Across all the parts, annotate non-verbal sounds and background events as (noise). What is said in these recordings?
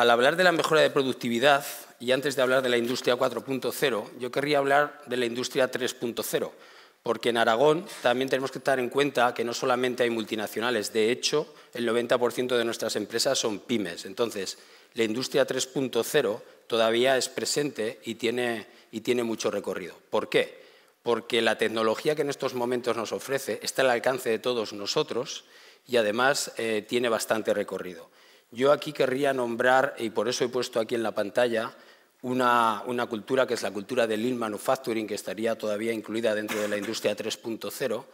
Al hablar de la mejora de productividad y antes de hablar de la industria 4.0, yo querría hablar de la industria 3.0, porque en Aragón también tenemos que estar en cuenta que no solamente hay multinacionales, de hecho, el 90% de nuestras empresas son pymes. Entonces, la industria 3.0 todavía es presente y tiene, mucho recorrido. ¿Por qué? Porque la tecnología que en estos momentos nos ofrece está al alcance de todos nosotros y además eh, tiene bastante recorrido. Yo aquí querría nombrar, y por eso he puesto aquí en la pantalla, una, cultura que es la cultura del lean manufacturing, que estaría todavía incluida dentro de la industria 3.0,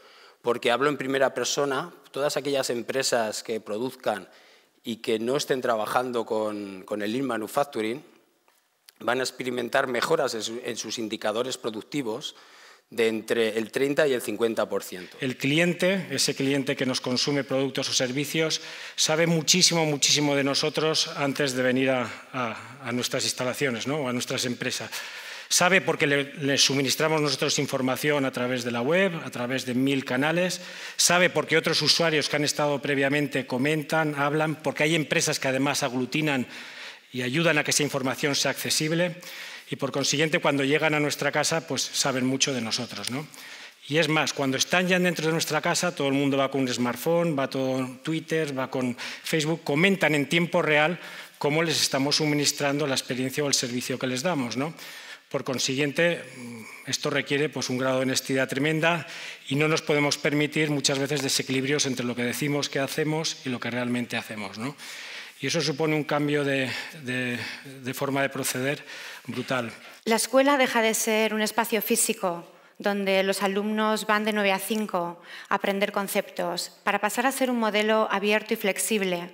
porque hablo en primera persona, todas aquellas empresas que produzcan y que no estén trabajando con, el lean manufacturing van a experimentar mejoras en sus indicadores productivos, de entre el 30 y el 50%. El cliente, ese cliente que nos consume productos o servicios, sabe muchísimo, muchísimo de nosotros antes de venir a, nuestras instalaciones o a nuestras empresas. Sabe porque le, le, suministramos nosotros información a través de la web, a través de mil canales. Sabe porque otros usuarios que han estado previamente comentan, hablan, porque hay empresas que además aglutinan y ayudan a que esa información sea accesible y por consiguiente cuando llegan a nuestra casa pues saben mucho de nosotros. Y es más, cuando están ya dentro de nuestra casa, todo el mundo va con un smartphone, va con Twitter, va con Facebook, comentan en tiempo real cómo les estamos suministrando la experiencia o el servicio que les damos. Por consiguiente, mm, esto requiere pues, un grado de honestidad tremenda y no nos podemos permitir muchas veces desequilibrios entre lo que decimos que hacemos y lo que realmente hacemos. ¿no? Y eso supone un cambio de, forma de proceder brutal. La escuela deja de ser un espacio físico donde los alumnos van de 9 a 5 a aprender conceptos, para pasar a ser un modelo abierto y flexible,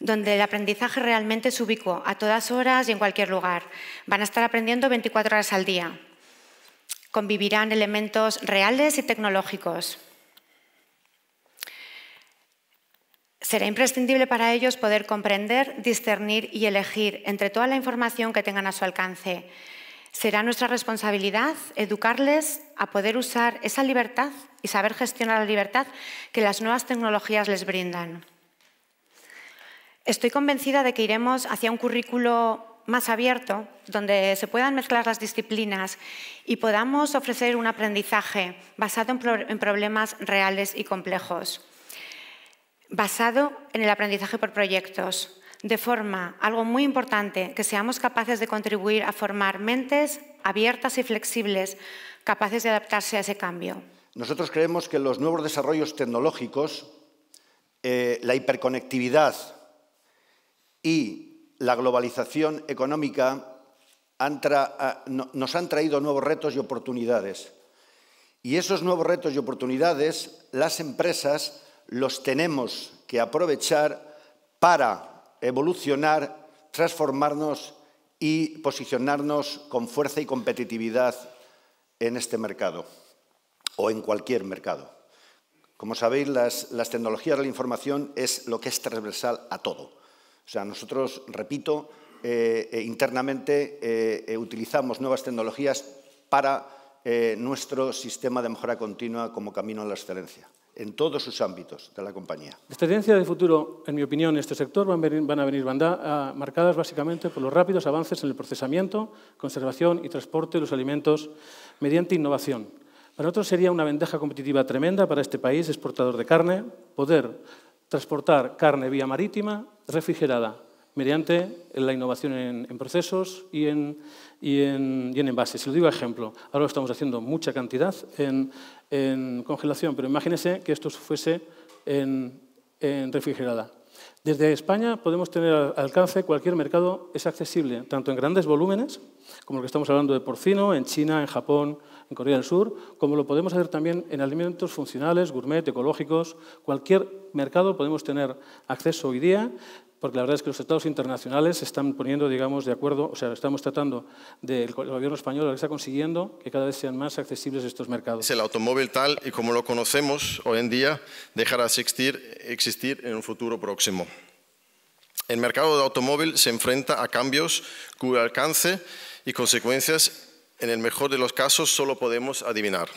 donde el aprendizaje realmente es ubicuo, a todas horas y en cualquier lugar. Van a estar aprendiendo 24 horas al día. Convivirán elementos reales y tecnológicos. Será imprescindible para ellos poder comprender, discernir y elegir entre toda la información que tengan a su alcance. Será nuestra responsabilidad educarles a poder usar esa libertad y saber gestionar la libertad que las nuevas tecnologías les brindan. Estoy convencida de que iremos hacia un currículo más abierto, donde se puedan mezclar las disciplinas y podamos ofrecer un aprendizaje basado en, problemas reales y complejos basado en el aprendizaje por proyectos, de forma, algo muy importante, que seamos capaces de contribuir a formar mentes abiertas y flexibles, capaces de adaptarse a ese cambio. Nosotros creemos que los nuevos desarrollos tecnológicos, eh, la hiperconectividad y la globalización económica nos han traído nuevos retos y oportunidades. Y esos nuevos retos y oportunidades, las empresas los tenemos que aprovechar para evolucionar, transformarnos y posicionarnos con fuerza y competitividad en este mercado o en cualquier mercado. Como sabéis, las, tecnologías de la información es lo que es transversal a todo. O sea, nosotros, repito, eh, e internamente eh, eh, utilizamos nuevas tecnologías para nuestro sistema de mejora continua como camino a la excelencia en todos sus ámbitos de la compañía. Las tendencias de futuro, en mi opinión, en este sector van a venir, ah, marcadas básicamente por los rápidos avances en el procesamiento, conservación y transporte de los alimentos mediante innovación. Para nosotros sería una ventaja competitiva tremenda para este país exportador de carne poder transportar carne vía marítima refrigerada mediante la innovación en, procesos y en, y, en, envases. Si lo digo ejemplo, ahora estamos haciendo mucha cantidad en, congelación, pero imagínese que esto fuese en, en refrigerada. Desde España podemos tener alcance cualquier mercado, es accesible, tanto en grandes volúmenes, como lo que estamos hablando de porcino, en China, en Japón, en Corea del Sur, como lo podemos hacer también en alimentos funcionales, gourmet, ecológicos, cualquier mercado podemos tener acceso hoy día, porque la verdad es que los estados internacionales están poniendo, digamos, de acuerdo, o sea, estamos tratando del gobierno español, lo que está consiguiendo que cada vez sean más accesibles estos mercados. El automóvil tal y como lo conocemos hoy en día dejará de existir, existir en un futuro próximo. El mercado de automóvil se enfrenta a cambios cuyo alcance y consecuencias en el mejor de los casos solo podemos adivinar.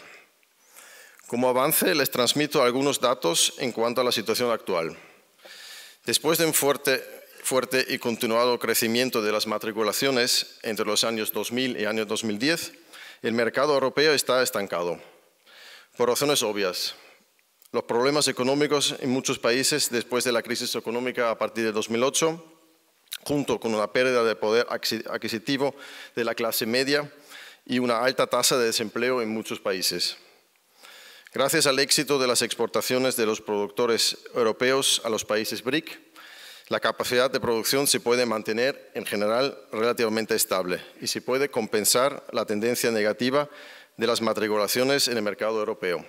Como avance les transmito algunos datos en cuanto a la situación actual. Después de un fuerte, fuerte y continuado crecimiento de las matriculaciones entre los años 2000 y año 2010, el mercado europeo está estancado, por razones obvias. Los problemas económicos en muchos países después de la crisis económica a partir de 2008, junto con una pérdida de poder adquisitivo de la clase media, y una alta tasa de desempleo en muchos países. Gracias al éxito de las exportaciones de los productores europeos a los países BRIC, la capacidad de producción se puede mantener en general relativamente estable y se puede compensar la tendencia negativa de las matriculaciones en el mercado europeo.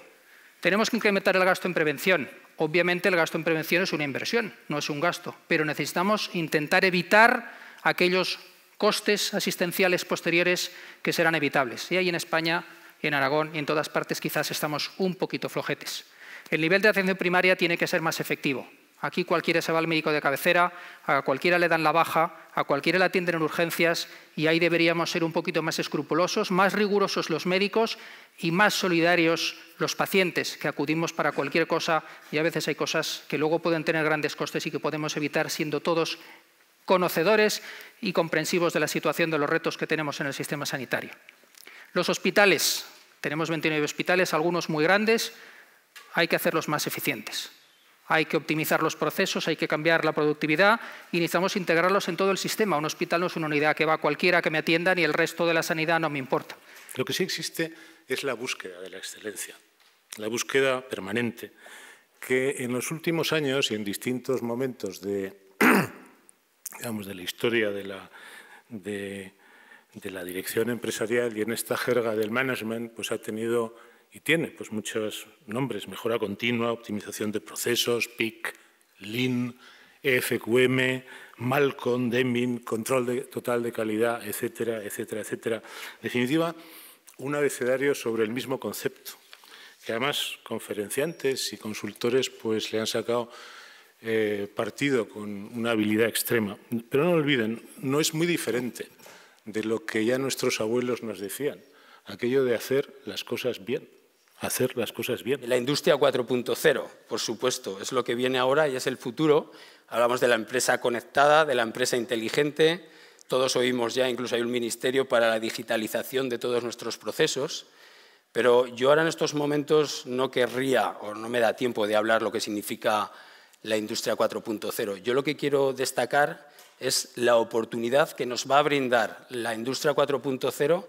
Tenemos que incrementar el gasto en prevención. Obviamente el gasto en prevención es una inversión, no es un gasto, pero necesitamos intentar evitar aquellos costes asistenciales posteriores que serán evitables. Y ahí en España, en Aragón y en todas partes quizás estamos un poquito flojetes. El nivel de atención primaria tiene que ser más efectivo. Aquí cualquiera se va al médico de cabecera, a cualquiera le dan la baja, a cualquiera le atienden en urgencias y ahí deberíamos ser un poquito más escrupulosos, más rigurosos los médicos y más solidarios los pacientes que acudimos para cualquier cosa y a veces hay cosas que luego pueden tener grandes costes y que podemos evitar siendo todos conocedores y comprensivos de la situación de los retos que tenemos en el sistema sanitario. Los hospitales, tenemos 29 hospitales, algunos muy grandes, hay que hacerlos más eficientes. Hay que optimizar los procesos, hay que cambiar la productividad y necesitamos integrarlos en todo el sistema. Un hospital no es una unidad que va a cualquiera que me atienda ni el resto de la sanidad no me importa. Lo que sí existe es la búsqueda de la excelencia, la búsqueda permanente, que en los últimos años y en distintos momentos de (clears throat) de la historia de la, dirección empresarial y en esta jerga del management, pues ha tenido y tiene pues muchos nombres, mejora continua, optimización de procesos, PIC, LIN, EFQM, MALCON Deming, control total de calidad, etcétera, etcétera, etcétera. En definitiva, un abecedario sobre el mismo concepto, que además conferenciantes y consultores pues le han sacado eh, partido con una habilidad extrema. Pero no olviden, no es muy diferente de lo que ya nuestros abuelos nos decían, aquello de hacer las cosas bien hacer las cosas bien. La industria 4.0, por supuesto, es lo que viene ahora y es el futuro. Hablamos de la empresa conectada, de la empresa inteligente. Todos oímos ya, incluso hay un ministerio para la digitalización de todos nuestros procesos. Pero yo ahora en estos momentos no querría o no me da tiempo de hablar lo que significa la industria 4.0. Yo lo que quiero destacar es la oportunidad que nos va a brindar la industria 4.0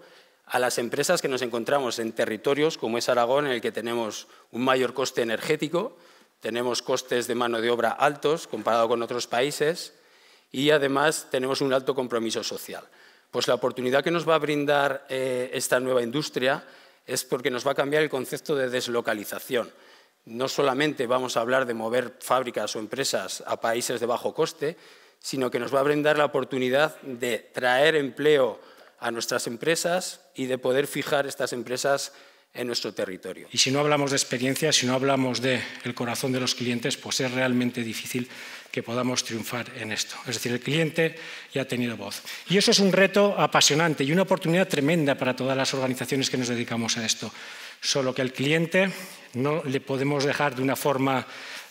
a las empresas que nos encontramos en territorios como es Aragón, en el que tenemos un mayor coste energético, tenemos costes de mano de obra altos comparado con otros países y además tenemos un alto compromiso social. Pues la oportunidad que nos va a brindar eh, esta nueva industria es porque nos va a cambiar el concepto de deslocalización. No solamente vamos a hablar de mover fábricas o empresas a países de bajo coste, sino que nos va a brindar la oportunidad de traer empleo a nuestras empresas y de poder fijar estas empresas en nuestro territorio. Y si no hablamos de experiencia, si no hablamos del corazón de los clientes, pues es realmente difícil que podamos triunfar en esto. Es decir, el cliente ya ha tenido voz. Y eso es un reto apasionante y una oportunidad tremenda para todas las organizaciones que nos dedicamos a esto solo que al cliente no le podemos dejar de una forma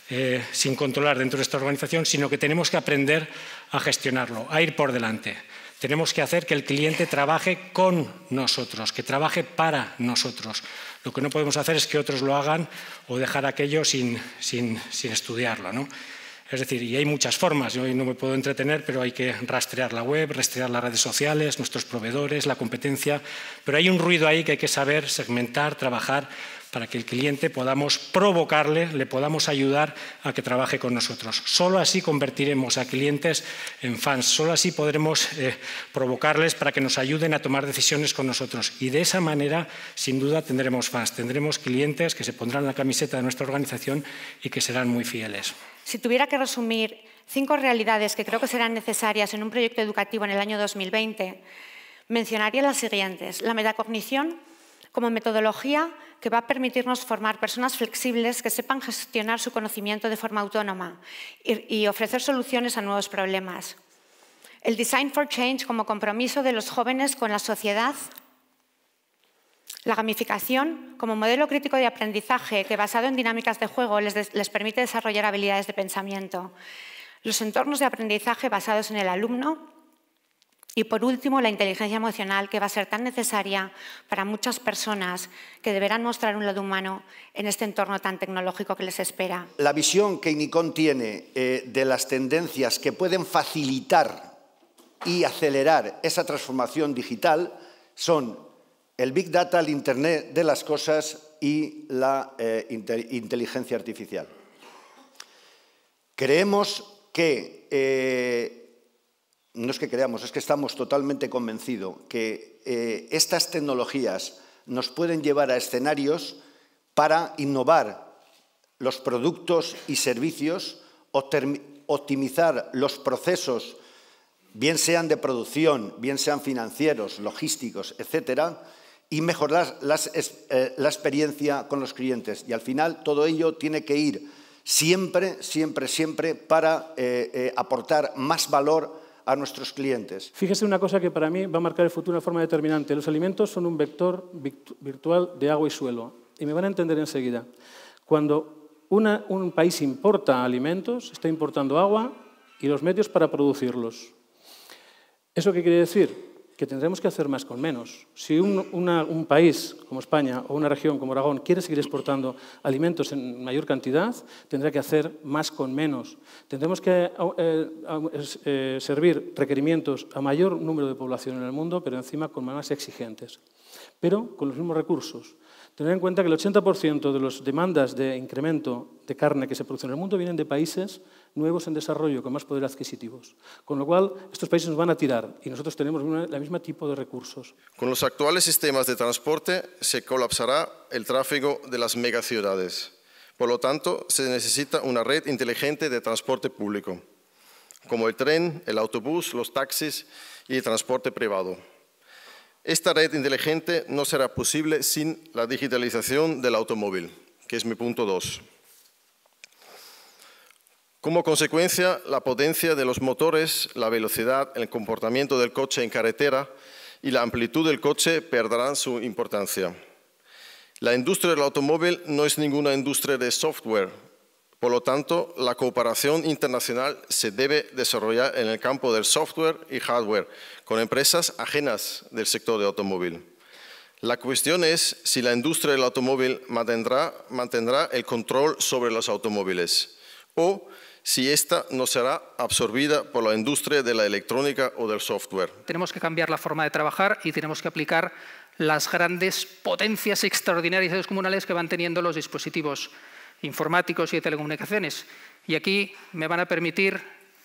eh, sin controlar dentro de esta organización, sino que tenemos que aprender a gestionarlo, a ir por delante. Tenemos que hacer que el cliente trabaje con nosotros, que trabaje para nosotros. Lo que no podemos hacer es que otros lo hagan o dejar aquello sin, sin, estudiarlo. Es decir, y hay muchas formas, yo hoy no me puedo entretener, pero hay que rastrear la web, rastrear las redes sociales, nuestros proveedores, la competencia, pero hay un ruido ahí que hay que saber segmentar, trabajar, para que el cliente podamos provocarle, le podamos ayudar a que trabaje con nosotros. Solo así convertiremos a clientes en fans, solo así podremos eh, provocarles para que nos ayuden a tomar decisiones con nosotros. Y de esa manera, sin duda, tendremos fans, tendremos clientes que se pondrán la camiseta de nuestra organización y que serán muy fieles. Si tuviera que resumir cinco realidades que creo que serán necesarias en un proyecto educativo en el año 2020, mencionaría las siguientes. La metacognición como metodología que va a permitirnos formar personas flexibles que sepan gestionar su conocimiento de forma autónoma y, ofrecer soluciones a nuevos problemas. El Design for Change como compromiso de los jóvenes con la sociedad la gamificación como modelo crítico de aprendizaje que basado en dinámicas de juego les, permite desarrollar habilidades de pensamiento. Los entornos de aprendizaje basados en el alumno y por último, la inteligencia emocional, que va a ser tan necesaria para muchas personas que deberán mostrar un lado humano en este entorno tan tecnológico que les espera. La visión que Nikon tiene eh, de las tendencias que pueden facilitar y acelerar esa transformación digital son el Big Data, el Internet de las Cosas y la eh, inteligencia artificial. Creemos que... Eh, no es que creamos, es que estamos totalmente convencidos que eh, estas tecnologías nos pueden llevar a escenarios para innovar los productos y servicios, optimizar los procesos, bien sean de producción, bien sean financieros, logísticos, etcétera, y mejorar eh, la experiencia con los clientes. Y al final todo ello tiene que ir siempre, siempre, siempre para eh, aportar más valor a nuestros clientes. Fíjese una cosa que para mí va a marcar el futuro de forma determinante. Los alimentos son un vector virtual de agua y suelo. Y me van a entender enseguida. Cuando un país importa alimentos, está importando agua y los medios para producirlos. ¿Eso qué quiere decir? que tendremos que hacer más con menos. Si un, país como España o una región como Aragón quiere seguir exportando alimentos en mayor cantidad, tendrá que hacer más con menos. Tendremos que eh, eh, eh, servir requerimientos a mayor número de población en el mundo, pero encima con más exigentes, pero con los mismos recursos. Tener en cuenta que el 80% de las demandas de incremento de carne que se produce en el mundo vienen de países nuevos en desarrollo, con más poder adquisitivo. Con lo cual, estos países nos van a tirar y nosotros tenemos el mismo tipo de recursos. Con los actuales sistemas de transporte se colapsará el tráfico de las megaciudades. Por lo tanto, se necesita una red inteligente de transporte público, como el tren, el autobús, los taxis y el transporte privado. Esta red inteligente no será posible sin la digitalización del automóvil, que es mi punto 2. Como consecuencia, la potencia de los motores, la velocidad, el comportamiento del coche en carretera y la amplitud del coche perderán su importancia. La industria del automóvil no es ninguna industria de software, por lo tanto, la cooperación internacional se debe desarrollar en el campo del software y hardware con empresas ajenas del sector de automóvil. La cuestión es si la industria del automóvil mantendrá, el control sobre los automóviles o si esta no será absorbida por la industria de la electrónica o del software. Tenemos que cambiar la forma de trabajar y tenemos que aplicar las grandes potencias extraordinarias y descomunales que van teniendo los dispositivos informáticos y de telecomunicaciones. Y aquí me van a permitir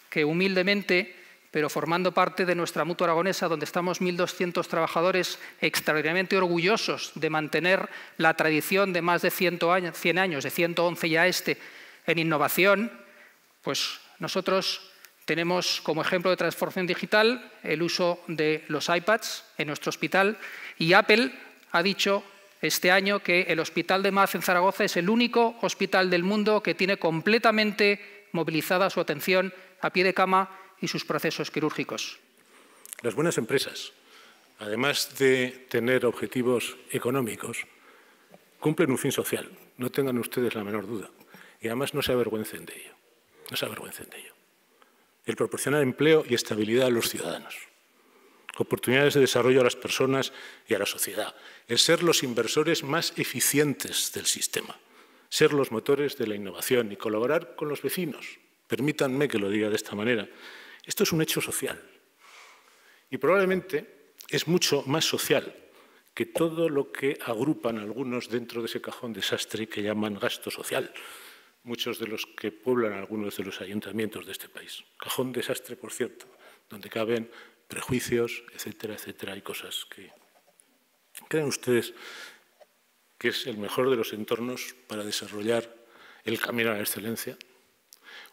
que humildemente, pero formando parte de nuestra mutua aragonesa, donde estamos 1.200 trabajadores extraordinariamente orgullosos de mantener la tradición de más de 100 años, de 111 ya este, en innovación, pues nosotros tenemos como ejemplo de transformación digital el uso de los iPads en nuestro hospital y Apple ha dicho este año que el Hospital de Maz en Zaragoza es el único hospital del mundo que tiene completamente movilizada su atención a pie de cama y sus procesos quirúrgicos. Las buenas empresas, además de tener objetivos económicos, cumplen un fin social, no tengan ustedes la menor duda. Y además no se avergüencen de ello. No se avergüencen de ello. El proporcionar empleo y estabilidad a los ciudadanos oportunidades de desarrollo a las personas y a la sociedad, el ser los inversores más eficientes del sistema, ser los motores de la innovación y colaborar con los vecinos. Permítanme que lo diga de esta manera. Esto es un hecho social y probablemente es mucho más social que todo lo que agrupan algunos dentro de ese cajón desastre que llaman gasto social, muchos de los que pueblan algunos de los ayuntamientos de este país. Cajón desastre, por cierto, donde caben prejuicios, etcétera, etcétera. Hay cosas que creen ustedes que es el mejor de los entornos para desarrollar el camino a la excelencia.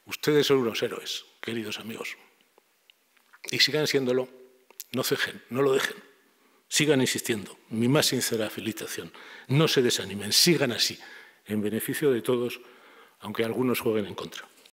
Ustedes son unos héroes, queridos amigos. Y sigan siéndolo. No cejen, no lo dejen. Sigan insistiendo. Mi más sincera felicitación. No se desanimen, sigan así, en beneficio de todos, aunque algunos jueguen en contra.